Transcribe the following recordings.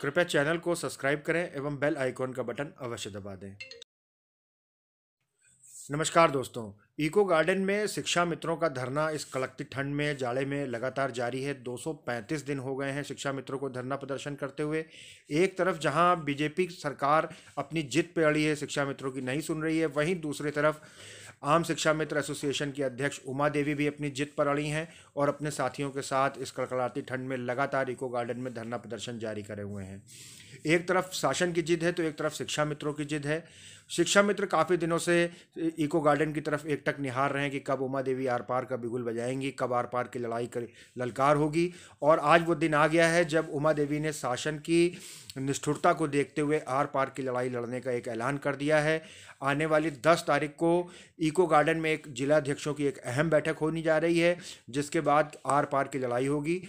कृपया चैनल को सब्सक्राइब करें एवं बेल आइकॉन का बटन अवश्य दबा दें नमस्कार दोस्तों इको गार्डन में शिक्षा मित्रों का धरना इस कड़कती ठंड में जाड़े में लगातार जारी है 235 दिन हो गए हैं शिक्षा मित्रों को धरना प्रदर्शन करते हुए एक तरफ जहां बीजेपी सरकार अपनी जीत पे अड़ी है शिक्षा मित्रों की नहीं सुन रही है वहीं दूसरी तरफ आम शिक्षा मित्र एसोसिएशन की अध्यक्ष उमा देवी भी अपनी जिद पर अड़ी हैं और अपने साथियों के साथ इस कड़कड़ाती ठंड में लगातार इको गार्डन में धरना प्रदर्शन जारी करे हुए हैं एक तरफ शासन की जिद है तो एक तरफ शिक्षा मित्रों की जिद है शिक्षा मित्र काफ़ी दिनों से इको गार्डन की तरफ एकटक निहार रहे हैं कि कब उमा देवी आर पार का बिगुल बजाएंगी कब आर पार की लड़ाई कर ललकार होगी और आज वो दिन आ गया है जब उमा देवी ने शासन की निष्ठुरता को देखते हुए आर पार की लड़ाई लड़ने का एक ऐलान कर दिया है आने वाली दस तारीख को इको गार्डन में एक जिलाध्यक्षों की एक अहम बैठक होनी जा रही है जिसके बाद आर पार की लड़ाई होगी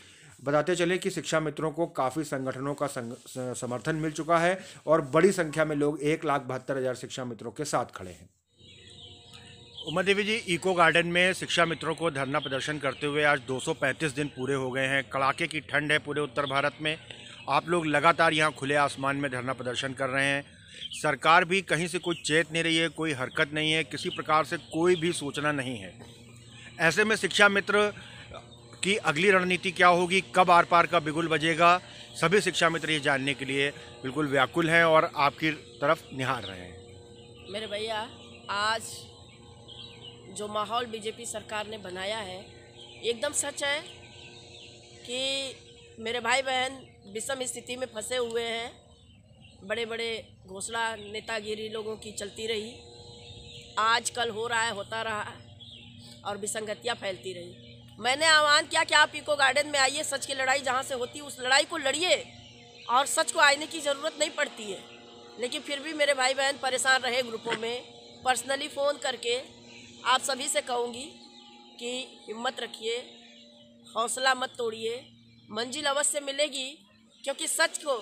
बताते चलें कि शिक्षा मित्रों को काफ़ी संगठनों का संग, समर्थन मिल चुका है और बड़ी संख्या में लोग एक लाख बहत्तर हज़ार शिक्षा मित्रों के साथ खड़े हैं उमा देवी जी इको गार्डन में शिक्षा मित्रों को धरना प्रदर्शन करते हुए आज 235 दिन पूरे हो गए हैं कड़ाके की ठंड है पूरे उत्तर भारत में आप लोग लगातार यहाँ खुले आसमान में धरना प्रदर्शन कर रहे हैं सरकार भी कहीं से कोई चेत नहीं रही है कोई हरकत नहीं है किसी प्रकार से कोई भी सूचना नहीं है ऐसे में शिक्षा मित्र कि अगली रणनीति क्या होगी कब आर पार का बिगुल बजेगा सभी शिक्षा मित्र ये जानने के लिए बिल्कुल व्याकुल हैं और आपकी तरफ निहार रहे हैं मेरे भैया आज जो माहौल बीजेपी सरकार ने बनाया है एकदम सच है कि मेरे भाई बहन विषम स्थिति में फंसे हुए हैं बड़े बड़े घोषणा नेतागिरी लोगों की चलती रही आज कल हो रहा है होता रहा और विसंगतियाँ फैलती रही मैंने आह्वान किया कि आप इको गार्डन में आइए सच की लड़ाई जहाँ से होती उस लड़ाई को लड़िए और सच को आने की ज़रूरत नहीं पड़ती है लेकिन फिर भी मेरे भाई बहन परेशान रहे ग्रुपों में पर्सनली फ़ोन करके आप सभी से कहूँगी कि हिम्मत रखिए हौसला मत तोड़िए मंजिल अवश्य मिलेगी क्योंकि सच को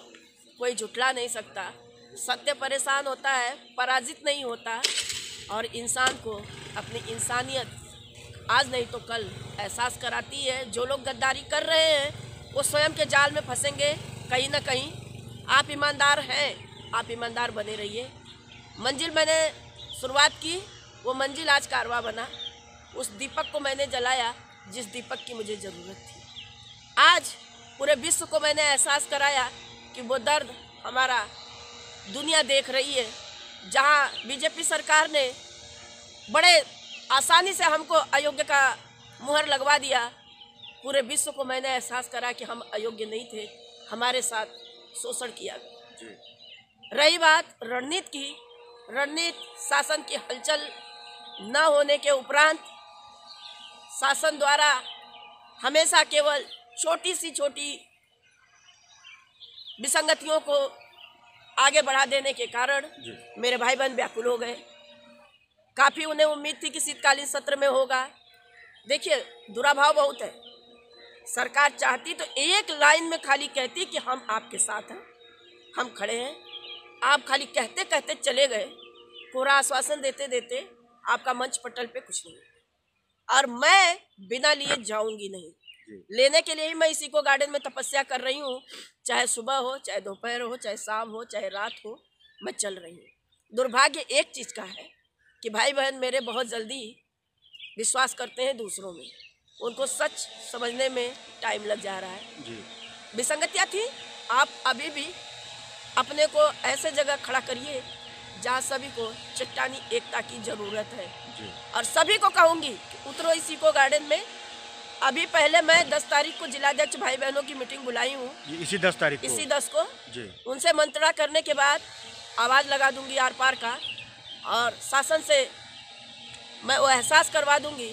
कोई झुटला नहीं सकता सत्य परेशान होता है पराजित नहीं होता और इंसान को अपनी इंसानियत आज नहीं तो कल एहसास कराती है जो लोग गद्दारी कर रहे हैं वो स्वयं के जाल में फंसेंगे कहीं ना कहीं आप ईमानदार हैं आप ईमानदार बने रहिए मंजिल मैंने शुरुआत की वो मंजिल आज कारवा बना उस दीपक को मैंने जलाया जिस दीपक की मुझे ज़रूरत थी आज पूरे विश्व को मैंने एहसास कराया कि वो दर्द हमारा दुनिया देख रही है जहाँ बीजेपी सरकार ने बड़े आसानी से हमको अयोग्य का मुहर लगवा दिया पूरे विश्व को मैंने एहसास करा कि हम अयोग्य नहीं थे हमारे साथ शोषण किया गया रही बात रणनीति की रणनीति शासन की हलचल न होने के उपरांत शासन द्वारा हमेशा केवल छोटी सी छोटी विसंगतियों को आगे बढ़ा देने के कारण मेरे भाई बहन व्याकुल हो गए काफ़ी उन्हें उम्मीद थी कि शीतकालीन सत्र में होगा देखिए दुराभाव बहुत है सरकार चाहती तो एक लाइन में खाली कहती कि हम आपके साथ हैं हम खड़े हैं आप खाली कहते कहते चले गए पूरा आश्वासन देते देते आपका मंच पटल पे कुछ नहीं और मैं बिना लिए जाऊंगी नहीं लेने के लिए ही मैं इसी को गार्डन में तपस्या कर रही हूँ चाहे सुबह हो चाहे दोपहर हो चाहे शाम हो चाहे रात हो मैं चल रही हूँ दुर्भाग्य एक चीज़ का है कि भाई बहन मेरे बहुत जल्दी विश्वास करते हैं दूसरों में उनको सच समझने में टाइम लग जा रहा है विसंगतियाँ थी आप अभी भी अपने को ऐसे जगह खड़ा करिए जहाँ सभी को चट्टानी एकता की ज़रूरत है जी। और सभी को कहूँगी कि उतरो इसी को गार्डन में अभी पहले मैं दस तारीख को जिलाध्यक्ष भाई बहनों की मीटिंग बुलाई हूँ इसी दस तारीख इसी दस को जी। उनसे मंत्रणा करने के बाद आवाज़ लगा दूंगी आर पार का और शासन से मैं वो एहसास करवा दूंगी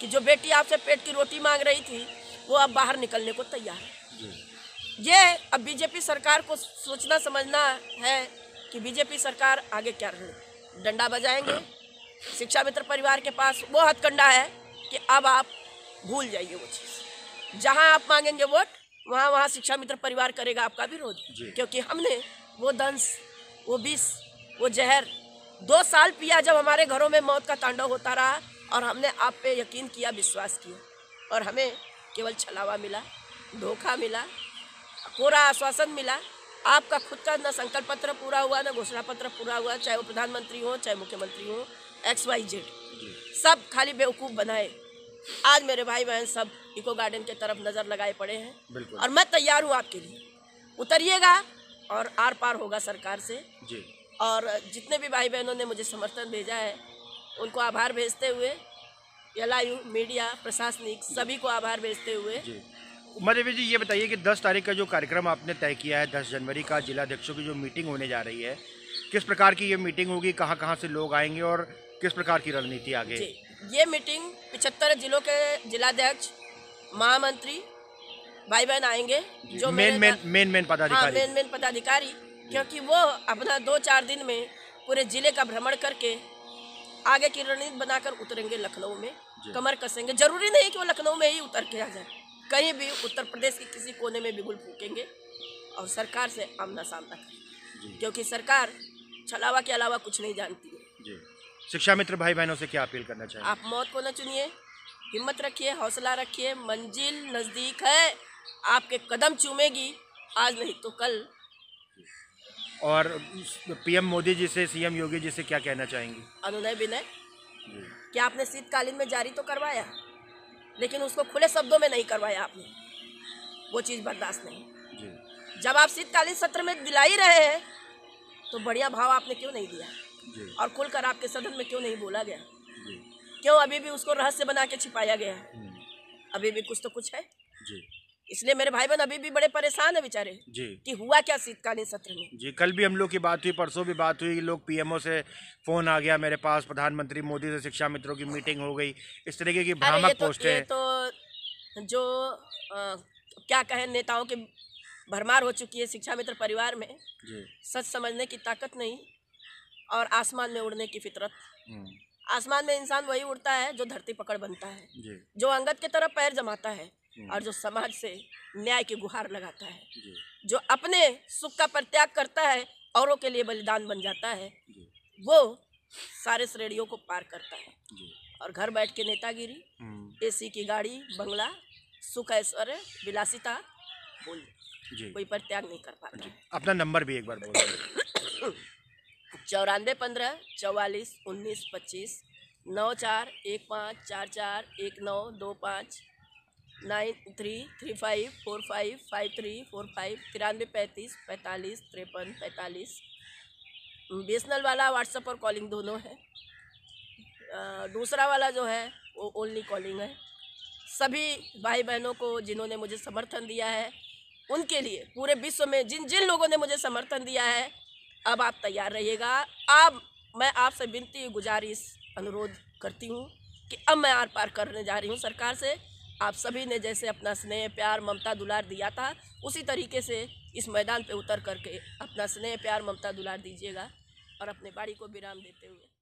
कि जो बेटी आपसे पेट की रोटी मांग रही थी वो अब बाहर निकलने को तैयार है ये अब बीजेपी सरकार को सोचना समझना है कि बीजेपी सरकार आगे क्या रहे डंडा बजाएंगे शिक्षा मित्र परिवार के पास वो हथकंडा है कि अब आप भूल जाइए वो चीज़ जहाँ आप मांगेंगे वोट वहाँ वहाँ शिक्षा मित्र परिवार करेगा आपका विरोध क्योंकि हमने वो दंश वो विष वो जहर दो साल पिया जब हमारे घरों में मौत का तांडव होता रहा और हमने आप पे यकीन किया विश्वास किया और हमें केवल छलावा मिला धोखा मिला पूरा आश्वासन मिला आपका खुद का न संकल्प पत्र पूरा हुआ न घोषणा पत्र पूरा हुआ चाहे वो प्रधानमंत्री हो चाहे मुख्यमंत्री हो एक्स वाई जेड सब खाली बेवकूफ़ बनाए आज मेरे भाई बहन सब इको गार्डन के तरफ नज़र लगाए पड़े हैं और मैं तैयार हूँ आपके लिए उतरिएगा और आर पार होगा सरकार से जी और जितने भी भाई बहनों ने मुझे समर्थन भेजा है उनको आभार भेजते हुए एल मीडिया प्रशासनिक सभी को आभार भेजते हुए मधेवी जी ये बताइए कि 10 तारीख का जो कार्यक्रम आपने तय किया है 10 जनवरी का जिलाध्यक्षों की जो मीटिंग होने जा रही है किस प्रकार की ये मीटिंग होगी कहाँ कहाँ से लोग आएंगे और किस प्रकार की रणनीति आगे ये मीटिंग पिछहत्तर जिलों के जिलाध्यक्ष महामंत्री भाई बहन आएंगे जो मेन मेन मेन मेन पदाधिकारी हाँ, मेन मेन पदाधिकारी क्योंकि वो अपना दो चार दिन में पूरे ज़िले का भ्रमण करके आगे की रणनीति बनाकर उतरेंगे लखनऊ में कमर कसेंगे जरूरी नहीं कि वो लखनऊ में ही उतर के आ जाए कहीं भी उत्तर प्रदेश के किसी कोने में बिगुल फूकेंगे और सरकार से आमना सामना करेंगे क्योंकि सरकार छलावा के अलावा कुछ नहीं जानती है शिक्षा मित्र भाई बहनों से क्या अपील करना चाहिए आप मौत को न चुनिए हिम्मत रखिए हौसला रखिए मंजिल नज़दीक है आपके कदम चूमेगी आज नहीं तो कल और पीएम मोदी जी से सीएम योगी जी से क्या कहना चाहेंगी अनुनय विनय क्या आपने शीतकालीन में जारी तो करवाया लेकिन उसको खुले शब्दों में नहीं करवाया आपने वो चीज़ बर्दाश्त नहीं जब आप शीतकालीन सत्र में दिला ही रहे हैं तो बढ़िया भाव आपने क्यों नहीं दिया और खुलकर आपके सदन में क्यों नहीं बोला गया क्यों अभी भी उसको रहस्य बना के छिपाया गया हम्म। अभी भी कुछ तो कुछ है जी इसलिए मेरे भाई बहन अभी भी बड़े परेशान है बेचारे जी कि हुआ क्या शीतकालीन सत्र में जी कल भी हम लोग की बात हुई परसों भी बात हुई लोग पीएमओ से फोन आ गया मेरे पास प्रधानमंत्री मोदी से शिक्षा मित्रों की मीटिंग हो गई इस तरीके की भ्रामक तो- पोस्ट है तो जो आ, क्या कहें नेताओं की भरमार हो चुकी है शिक्षा मित्र परिवार में सच समझने की ताकत नहीं और आसमान में उड़ने की फितरत हम्म। आसमान में इंसान वही उड़ता है जो धरती पकड़ बनता है जो अंगत की तरफ पैर जमाता है हम्म। और जो समाज से न्याय की गुहार लगाता है जो अपने सुख का परित्याग करता है औरों के लिए बलिदान बन जाता है वो सारे श्रेणियों को पार करता है और घर बैठ के नेतागिरी हम्म। एसी की गाड़ी बंगला सुख ऐश्वर्य विलासिता बोल कोई परित्याग नहीं कर पाता अपना नंबर भी एक बार बोल चौरानवे पंद्रह चौवालीस उन्नीस पच्चीस नौ चार एक पाँच चार चार एक नौ दो पाँच nine three three five four five five three four five तिरानवे पैंतीस पैंतालीस तिरपन पैंतालीस बी एस एन एल वाला व्हाट्सअप और कॉलिंग दोनों है दूसरा वाला जो है वो ओनली कॉलिंग है सभी भाई बहनों को जिन्होंने मुझे समर्थन दिया है उनके लिए पूरे विश्व में जिन जिन लोगों ने मुझे समर्थन दिया है अब आप तैयार रहिएगा अब मैं आपसे विनती गुजारिश अनुरोध करती हूँ कि अब मैं आर पार करने जा रही हूँ सरकार से आप सभी ने जैसे अपना स्नेह प्यार ममता दुलार दिया था उसी तरीके से इस मैदान पे उतर करके अपना स्नेह प्यार ममता दुलार दीजिएगा और अपने बाड़ी को विराम देते हुए